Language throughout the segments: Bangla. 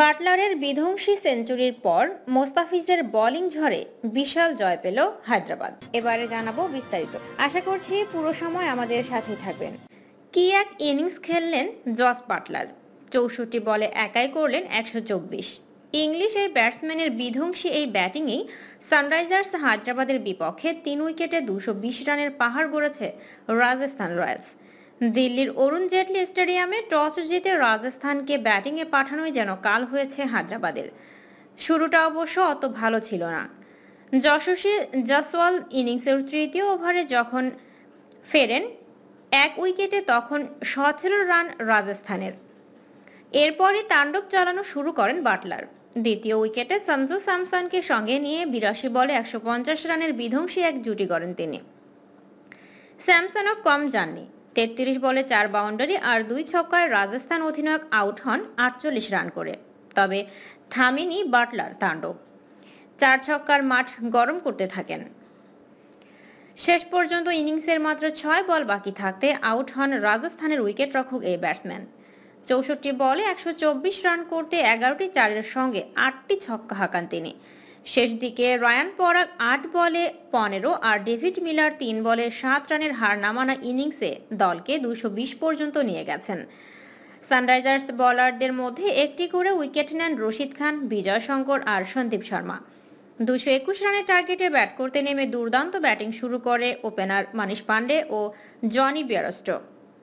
বাটলারের বিধ্বংসী সেঞ্চুরির পর মোস্তাফিজের বোলিং ঝড়ে বিশাল জয় পেল হায়দ্রাবাদ এবারে জানাবো বিস্তারিত আশা করছি পুরো সময় আমাদের সাথে থাকবেন কি এক ইনিংস খেললেন জস বাটলার চৌষট্টি বলে একাই করলেন একশো চব্বিশ ইংলিশ এই ব্যাটসম্যানের বিধ্বংসী এই ব্যাটিংয়েই সানরাইজার্স হায়দ্রাবাদের বিপক্ষে তিন উইকেটে দুশো রানের পাহাড় গড়েছে রাজস্থান রয়্যালস দিল্লির অরুণ জেটলি স্টেডিয়ামে টস জিতে রাজস্থানকে ব্যাটিংয়ে পাঠানোই যেন কাল হয়েছে হায়দ্রাবাদের শুরুটা অবশ্য অত ভালো ছিল না যশস্বী জাসওয়াল ইনিংসের তৃতীয় ওভারে যখন ফেরেন এক উইকেটে তখন সতেরো রান রাজস্থানের এরপরই তাণ্ডব চালানো শুরু করেন বাটলার দ্বিতীয় উইকেটে সঞ্জু স্যামসনকে সঙ্গে নিয়ে বিরাশি বলে একশো রানের বিধ্বংসী এক জুটি করেন তিনি স্যামসনও কম যাননি তেত্রিশ বলে চার বাউন্ডারি আর দুই ছক্কায় রাজস্থান অধিনায়ক আউট হন আটচল্লিশ রান করে তবে থামিনি বাটলার তাণ্ডব চার ছক্কার মাঠ গরম করতে থাকেন শেষ পর্যন্ত ইনিংসের মাত্র ছয় বল বাকি থাকতে আউট হন রাজস্থানের উইকেট রক্ষক এই ব্যাটসম্যান চৌষট্টি বলে একশো রান করতে এগারোটি চারের সঙ্গে আটটি ছক্কা হাঁকান তিনি শেষ দিকে রায়ান পরাগ আট বলে পনেরো আর ডেভিড মিলার তিন বলে সাত রানের হার নামানা ইনিংসে দলকে দুশো পর্যন্ত নিয়ে গেছেন সানরাইজার্স বলারদের মধ্যে একটি করে উইকেট নেন রশিদ খান বিজয় শঙ্কর আর সন্দীপ শর্মা দুশো একুশ রানের টার্গেটে ব্যাট করতে নেমে দুর্দান্ত ব্যাটিং শুরু করে ওপেনার মানিশ পান্ডে ও জনি বিয়ারস্ট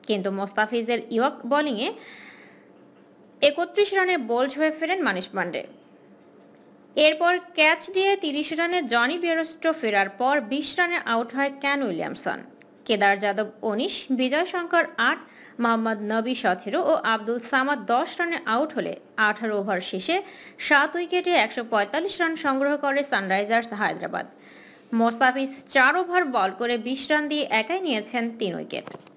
কিন্তু মোস্তাফিজের ইয়ক বোলিংয়ে একত্রিশ রানে বোল্ড হয়ে ফেরেন মানিশ পান্ডে এরপর ক্যাচ দিয়ে তিরিশ রানে জনি বেরস্টো ফেরার পর বিশ রানে আউট হয় ক্যান উইলিয়ামসন কেদার যাদব উনিশ বিজয় শঙ্কর আট মোহাম্মদ নবী সতেরো ও আব্দুল সামাদ দশ রানে আউট হলে আঠারো ওভার শেষে সাত উইকেটে একশো রান সংগ্রহ করে সানরাইজার্স হায়দ্রাবাদ মোস্তাফিজ চার ওভার বল করে বিশ রান দিয়ে একাই নিয়েছেন তিন উইকেট